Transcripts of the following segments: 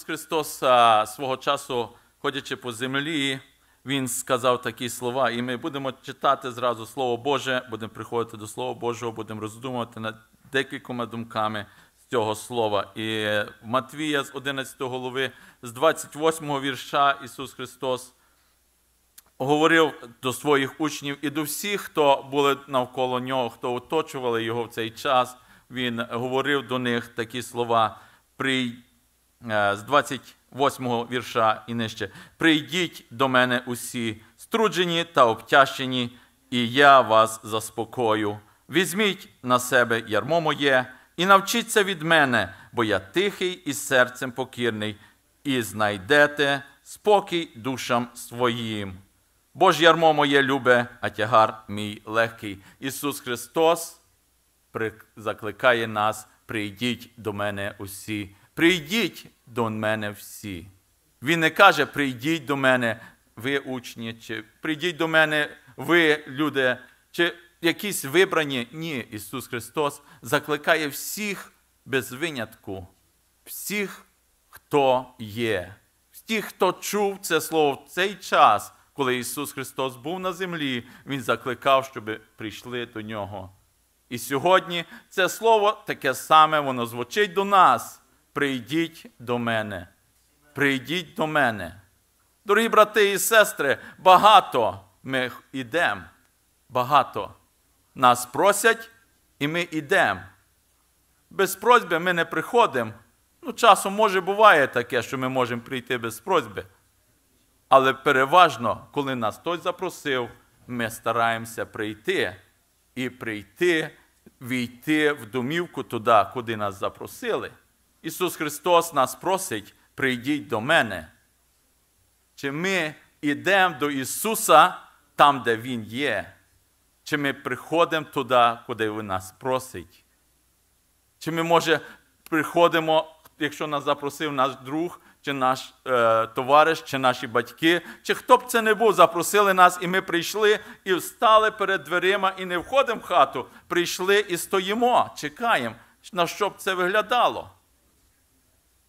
Ісус Христос свого часу, ходячи по землі, Він сказав такі слова, і ми будемо читати зразу Слово Боже, будемо приходити до Слова Божого, будемо роздумувати над декількома думками з цього слова. І Матвія з 11 голови, з 28 вірша Ісус Христос говорив до своїх учнів і до всіх, хто були навколо нього, хто оточували його в цей час. Він говорив до них такі слова: прийдіть. Е, з 28 го вірша і нижче. Прийдіть до мене усі струджені та обтяжені, і я вас заспокою. Візьміть на себе ярмо моє і навчіться від мене, бо я тихий і серцем покірний, і знайдете спокій душам своїм. Бо ярмо моє любе, а тягар мій легкий. Ісус Христос закликає нас: прийдіть до мене усі Прийдіть до мене всі. Він не каже, прийдіть до мене, ви учні, чи прийдіть до мене, ви люди, чи якісь вибрані. Ні, Ісус Христос закликає всіх без винятку, всіх, хто є, всіх, хто чув це слово в цей час, коли Ісус Христос був на землі, Він закликав, щоб прийшли до Нього. І сьогодні це слово таке саме, воно звучить до нас прийдіть до мене. Прийдіть до мене. Дорогі брати і сестри, багато ми йдемо. Багато нас просять, і ми йдемо. Без просьби ми не приходимо. Ну, часом, може, буває таке, що ми можемо прийти без просьби. Але переважно, коли нас хтось запросив, ми стараємося прийти і прийти, війти в домівку туди, куди нас запросили. Ісус Христос нас просить, прийдіть до мене. Чи ми йдемо до Ісуса там, де Він є? Чи ми приходимо туди, куди Він нас просить? Чи ми, може, приходимо, якщо нас запросив наш друг, чи наш е, товариш, чи наші батьки, чи хто б це не був, запросили нас, і ми прийшли і встали перед дверима, і не входимо в хату, прийшли і стоїмо, чекаємо, на що б це виглядало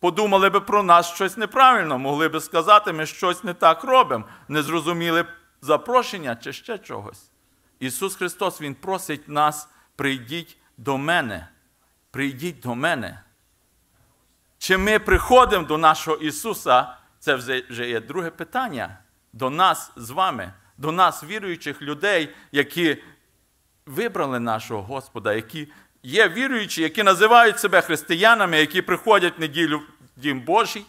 подумали би про нас щось неправильно, могли би сказати, ми щось не так робимо, не зрозуміли запрошення чи ще чогось. Ісус Христос Він просить нас, прийдіть до мене. Прийдіть до мене. Чи ми приходимо до нашого Ісуса? Це вже є друге питання до нас з вами, до нас, віруючих людей, які вибрали нашого Господа, які є віруючі, які називають себе християнами, які приходять в неділю в Дім Божий,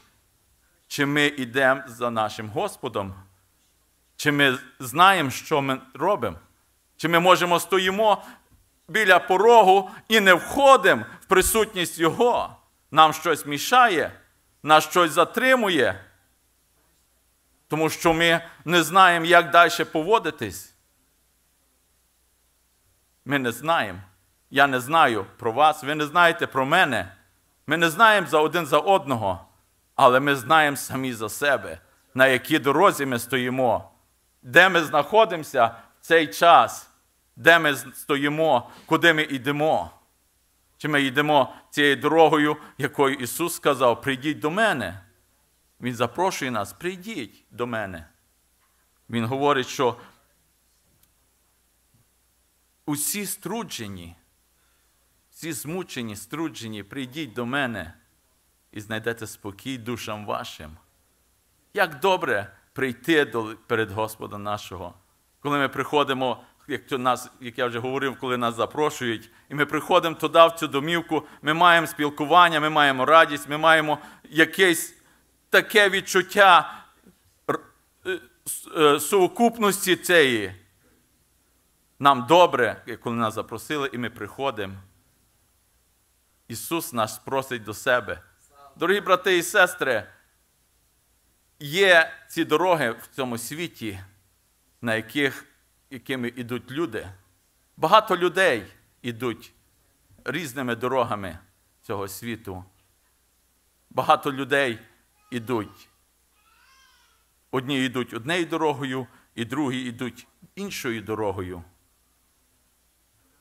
чи ми йдемо за нашим Господом, чи ми знаємо, що ми робимо, чи ми можемо стоїмо біля порогу і не входимо в присутність Його. Нам щось мішає, нас щось затримує, тому що ми не знаємо, як далі поводитись. Ми не знаємо. Я не знаю про вас, ви не знаєте про мене. Ми не знаємо за один за одного, але ми знаємо самі за себе, на якій дорозі ми стоїмо, де ми знаходимося в цей час, де ми стоїмо, куди ми йдемо. Чи ми йдемо цією дорогою, якою Ісус сказав, прийдіть до мене. Він запрошує нас, прийдіть до мене. Він говорить, що усі струджені всі змучені, струджені, прийдіть до мене і знайдете спокій душам вашим. Як добре прийти до, перед Господа нашого, коли ми приходимо, як нас, як я вже говорив, коли нас запрошують, і ми приходимо туди, в цю домівку, ми маємо спілкування, ми маємо радість, ми маємо якесь таке відчуття е, е, сукупності цієї. Нам добре, коли нас запросили, і ми приходимо. Ісус нас просить до себе. Дорогі брати і сестри, є ці дороги в цьому світі, на яких якими йдуть люди. Багато людей йдуть різними дорогами цього світу. Багато людей йдуть. Одні йдуть однією дорогою, і другі йдуть іншою дорогою.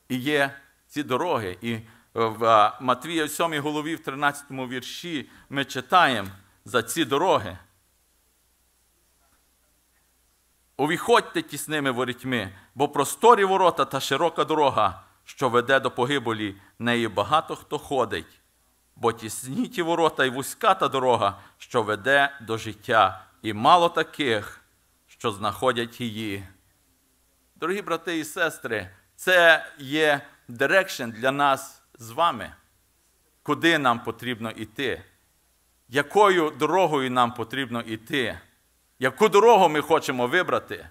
І є ці дороги. і Е, в е, Матвія 7 голові, в 13 вірші ми читаємо за ці дороги. Увіходьте тісними ворітьми, бо просторі ворота та широка дорога, що веде до погибелі, неї багато хто ходить, бо тісні ті ворота і вузька та дорога, що веде до життя, і мало таких, що знаходять її. Дорогі брати і сестри, це є дирекшн для нас з вами, куди нам потрібно йти, якою дорогою нам потрібно йти, яку дорогу ми хочемо вибрати.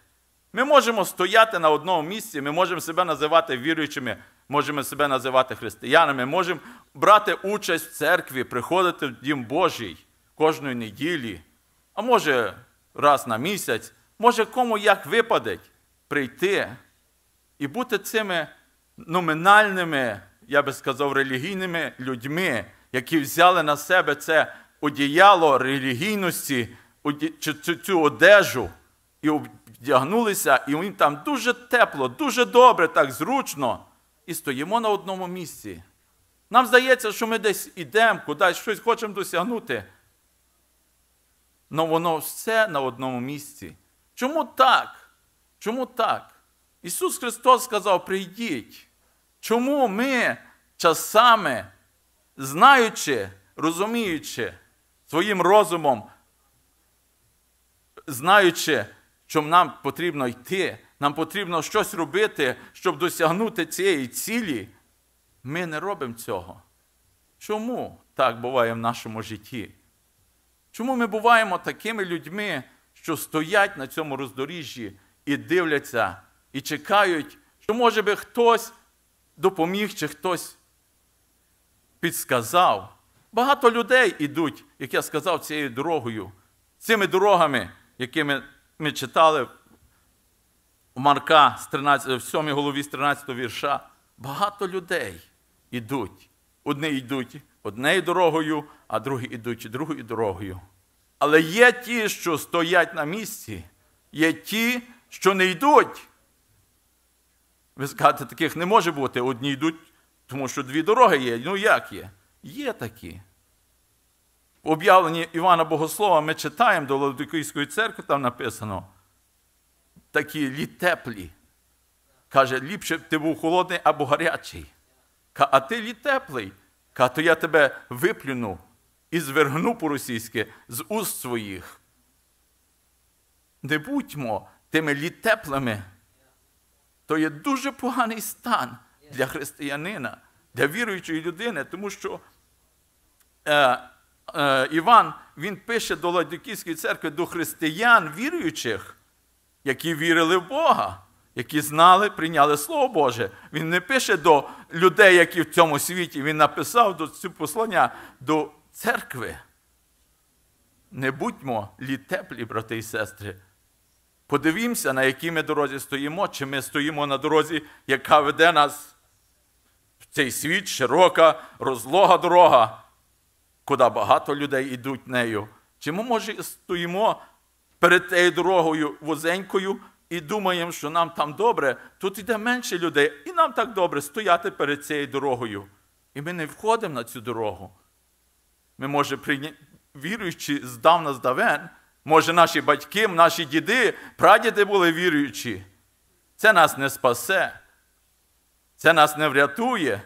Ми можемо стояти на одному місці, ми можемо себе називати віруючими, можемо себе називати християнами, можемо брати участь в церкві, приходити в Дім Божий кожної неділі, а може раз на місяць, може кому як випадеть прийти і бути цими номінальними я би сказав, релігійними людьми, які взяли на себе це одіяло релігійності, цю одежу, і вдягнулися, і їм там дуже тепло, дуже добре, так зручно, і стоїмо на одному місці. Нам здається, що ми десь йдемо, кудись щось хочемо досягнути. Но воно все на одному місці. Чому так? Чому так? Ісус Христос сказав: прийдіть, Чому ми часами, знаючи, розуміючи своїм розумом, знаючи, що нам потрібно йти, нам потрібно щось робити, щоб досягнути цієї цілі, ми не робимо цього. Чому так буває в нашому житті? Чому ми буваємо такими людьми, що стоять на цьому роздоріжжі і дивляться, і чекають, що, може би, хтось допоміг, чи хтось підсказав. Багато людей йдуть, як я сказав, цією дорогою, цими дорогами, якими ми читали у Марка з 13, в 7 голові з 13 вірша. Багато людей йдуть. Одні йдуть однією дорогою, а другі йдуть другою дорогою. Але є ті, що стоять на місці, є ті, що не йдуть. Ви скажете, таких не може бути. Одні йдуть, тому що дві дороги є. Ну як є? Є такі. В об'явленні Івана Богослова ми читаємо до Лаудикійської церкви, там написано такі літеплі. Каже, ліпше б ти був холодний або гарячий. Каже, а ти літеплий. Каже, то я тебе виплюну і звергну по-російськи з уст своїх. Не будьмо тими літеплими то є дуже поганий стан для християнина, для віруючої людини, тому що е, е, Іван він пише до Ладиківської церкви до християн віруючих, які вірили в Бога, які знали, прийняли Слово Боже. Він не пише до людей, які в цьому світі. Він написав до цього послання до церкви. Не будьмо літеплі, брати і сестри. Подивімося, на якій ми дорозі стоїмо, чи ми стоїмо на дорозі, яка веде нас в цей світ, широка, розлога дорога, куди багато людей йдуть нею. Чи ми, може, стоїмо перед тією дорогою возенькою, і думаємо, що нам там добре, тут йде менше людей, і нам так добре стояти перед цією дорогою. І ми не входимо на цю дорогу. Ми, може, віруючи здавна здавен, Може, наші батьки, наші діди, прадіди були віруючі. Це нас не спасе. Це нас не врятує.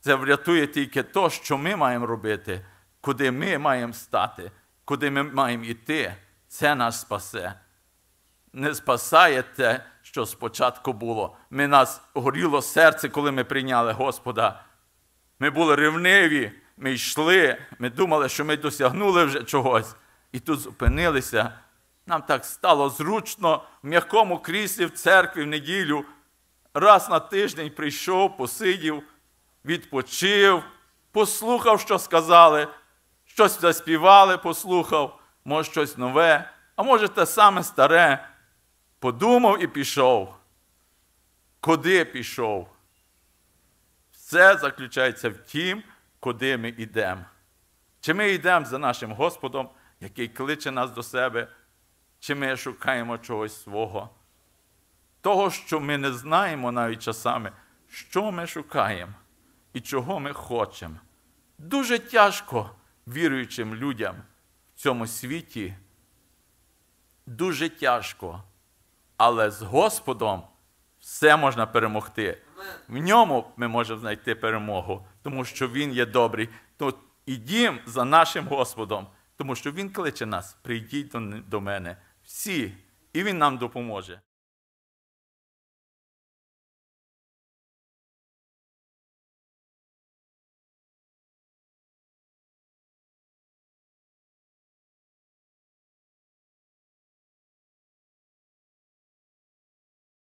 Це врятує тільки те, що ми маємо робити, куди ми маємо стати, куди ми маємо йти. Це нас спасе. Не спасає те, що спочатку було. Ми нас горіло серце, коли ми прийняли Господа. Ми були ревниві, ми йшли, ми думали, що ми досягнули вже чогось і тут зупинилися. Нам так стало зручно в м'якому кріслі в церкві в неділю. Раз на тиждень прийшов, посидів, відпочив, послухав, що сказали, щось заспівали, послухав, може, щось нове, а може, те саме старе. Подумав і пішов. Куди пішов? Все заключається в тім, куди ми йдемо. Чи ми йдемо за нашим Господом? який кличе нас до себе, чи ми шукаємо чогось свого, того, що ми не знаємо навіть часами, що ми шукаємо і чого ми хочемо. Дуже тяжко віруючим людям в цьому світі. Дуже тяжко, але з Господом все можна перемогти. В ньому ми можемо знайти перемогу, тому що Він є добрий. То ідім за нашим Господом тому що Він кличе нас: прийдіть до мене всі, і Він нам допоможе.